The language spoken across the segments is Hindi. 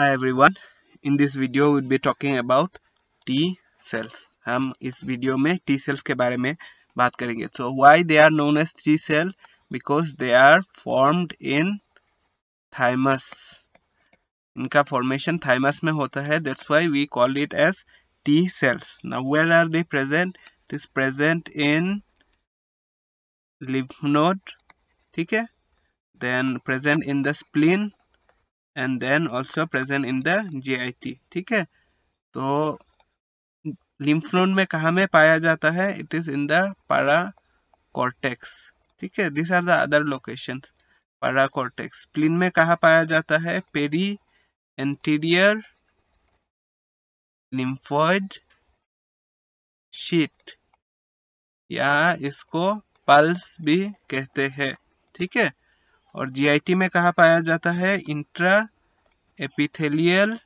Hi everyone in this video will be talking about T cells हम इस वीडियो में टी सेल्स के बारे में बात करेंगे so why they are known as T cell because they are formed in thymus इनका फॉर्मेशन थाइमस में होता है that's why we call it as T cells now where are they present it is present in lymph node ठीक है then present in the spleen and then also present in the G ठीक है तो लिम्फ में कहा में पाया जाता है it is in the paracortex ठीक है this are the other location paracortex spleen में कहा पाया जाता है पेरी एंटीरियर लिम्फोइड शीट या इसको पल्स भी कहते हैं ठीक है और जीआईटी में कहा पाया जाता है इंट्रा एपिथेलियल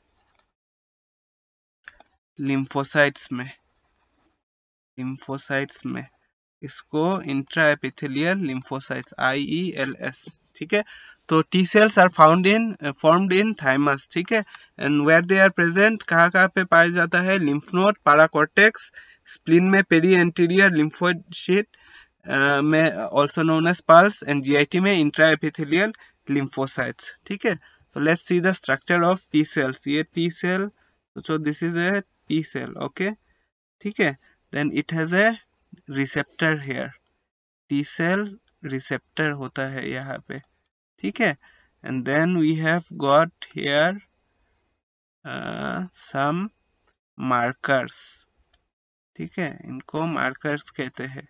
लिम्फोसाइट्स में लिम्फोसाइट्स में इसको intra epithelial lymphocytes I E L S ठीक है तो T cells are found in formed in thymus ठीक है and where they are present कहाँ कहाँ पे पाया जाता है लिम्फ नोड पाराकोटेक्स स्प्लिन में पेरी एंटीरियर शीट में also known as PALS and G I T में इंट्रा एपिथिलियल लिम्फोसाइट ठीक है तो let's see the structure of T cells ये T cell so this is a T cell okay ठीक है then it has a receptor here T cell receptor होता है यहाँ पे ठीक है and then we have got here some markers ठीक है इनको मार्कर्स कहते हैं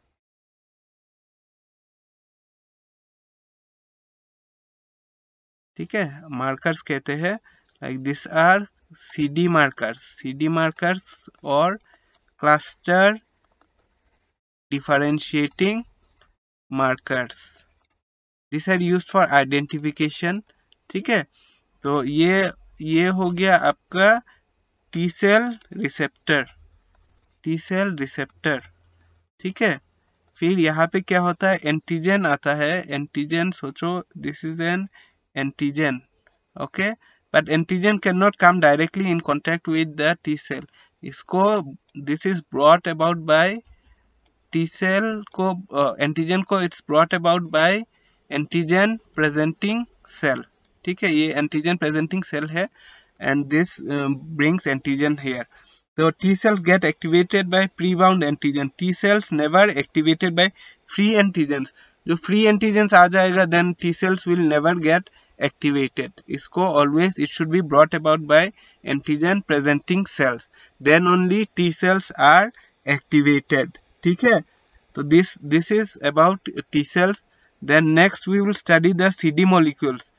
ठीक है मार्कर्स कहते हैं like this are C D markers C D markers और cluster differentiating markers this are use for identification ठीक है तो ये ये हो गया आपका T cell receptor T cell receptor ठीक है फिर यहाँ पे क्या होता है एंटीजन आता है एंटीजन सोचो this is an antigen okay but antigen cannot come directly in contact with the T cell इसको this is brought about by T cell को antigen uh, it's brought about by antigen presenting cell ठीक है ये antigen presenting cell है and this um, brings antigen here so T cells get activated by pre-bound antigen T cells never activated by free antigens जो free antigens आ जाएगा then T cells will never get activated. इसको always it should be brought about by antigen presenting cells. Then only T cells are activated. theek hai so this this is about T cells. Then next we will study the CD molecules.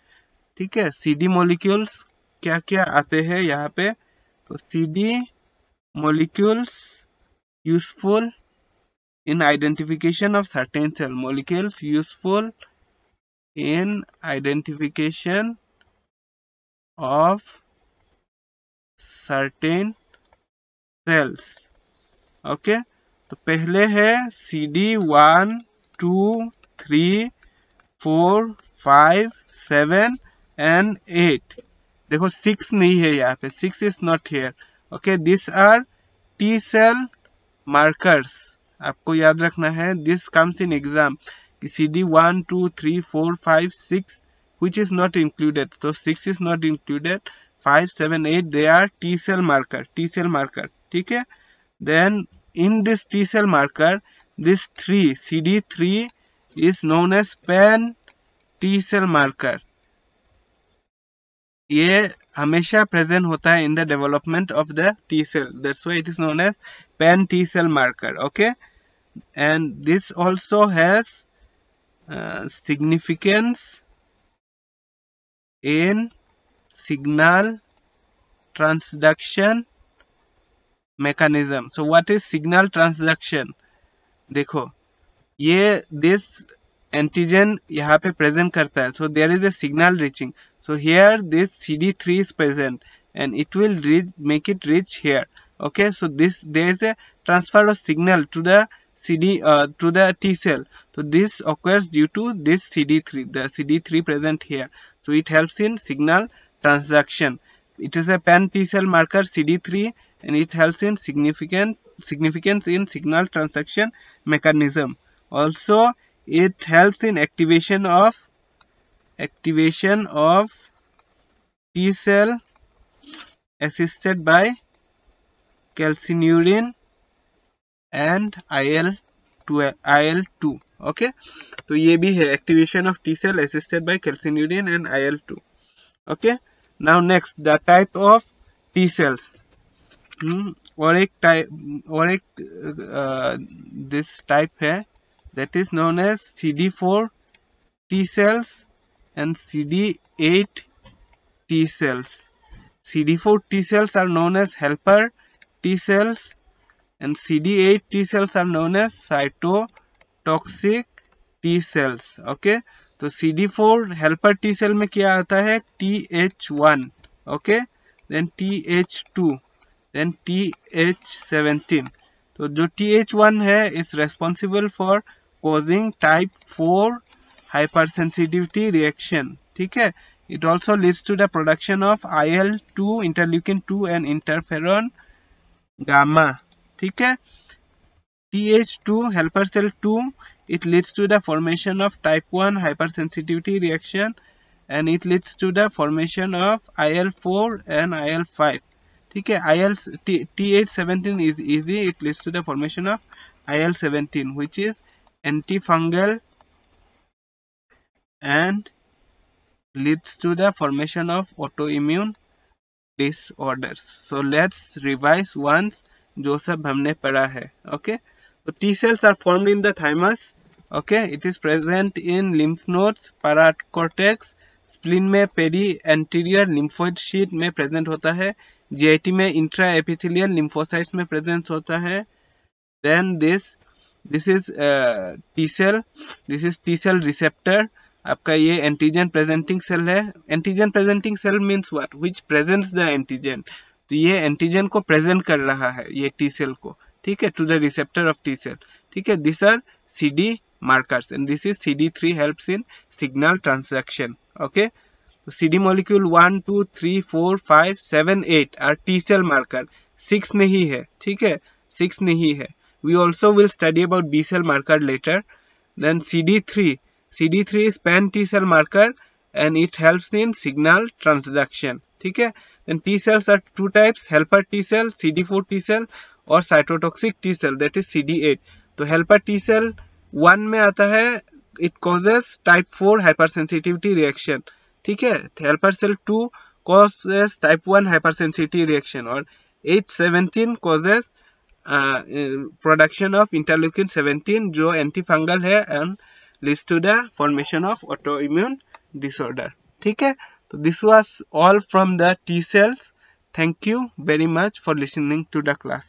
theek hai CD molecules kya kya aate hai yahan pe so CD molecules useful in identification of certain cell molecules useful in identification of certain cells okay तो पहले है C D one two three four five seven and eight देखो सिक्स नहीं है यहाँ पे six is not here okay this are T cell markers आपको याद रखना है this comes in exam CD 1, 2, 3, 4, 5, 6 which is not included. So 6 is not included. 5, 7, 8 they are T cell marker. T cell marker. Okay. Then in this T cell marker this 3 CD3 is known as pan T cell marker. ये हमेशा प्रेजेंट होता है in the development of the T cell that's why it is known as pan T cell marker okay and this also has uh, significance in signal transduction mechanism so what is signal transduction dekho ye this antigen yahan pe present karta hai so there is a signal reaching so here this cd3 is present and it will make it reach here okay so this there is a transfer of signal to the CD uh, to the T cell. So this occurs due to this CD3, the CD3 present here. So it helps in signal transduction. It is a pan T cell marker CD3 and it helps in significant significance in signal transduction mechanism. Also it helps in activation of activation of T cell assisted by calcineurin and IL to IL2 okay तो ये भी है activation of T cell assisted by calcineurin and IL2 okay now next the type of T cells और एक टाइप और एक दिस टाइप है that is known as C D four T cells and C D eight T cells CD4 T cells are known as helper T cells And CD8 T cells are known as cytotoxic T cells. Okay. so CD4 helper T cell में क्या आता है TH1 Okay, then TH2 then TH17 तो जो TH1 है is responsible for causing type 4 hypersensitivity reaction. Okay? It also leads to the production of IL-2, interleukin-2 and interferon gamma. ठीक है TH2 helper cell 2 it leads to the formation of type 1 hypersensitivity reaction and it leads to the formation of IL4 and IL5 ठीक है IL TH17 is easy it leads to the formation of IL17 which is antifungal and leads to the formation of autoimmune disorders so let's revise once जो सब हमने पढ़ा है ओके तो T cells are form in the thymus okay it is present in lymph nodes paracortex spleen में पेरी एंटीरियर लिम्फोइड शीट में प्रेजेंट होता है जीआईटी में इंट्रा एपिथिलियल लिम्फोसाइट्स में प्रेजेंट होता है then this this is T cell this is T cell receptor आपका ये एंटीजन प्रेजेंटिंग सेल है antigen presenting cell means what which presents the antigen तो ये एंटीजन को प्रेजेंट कर रहा है ये टी सेल को ठीक है to the receptor of T cell ठीक है this are C D markers and this is C D three help in signal transaction okay C D molecule one two three four five seven eight are T cell marker six नहीं है ठीक है सिक्स नहीं है we also will study about B cell marker later then C D three C D three is pan T cell marker and it help in signal transduction ठीक है Then T cells are two types, helper T cell, CD4 T cell और cytotoxic T cell that is CD8. तो हेल्पर टी सेल वन में आता है it causes type four hypersensitivity reaction ठीक है helper cell two causes type one hypersensitivity reaction और H seventeen causes production of interleukin 17 जो एंटी फंगल है एंड लिस्ट to the formation of auto immune disorder ठीक है So this was all from the T cells. Thank you very much for listening to the class.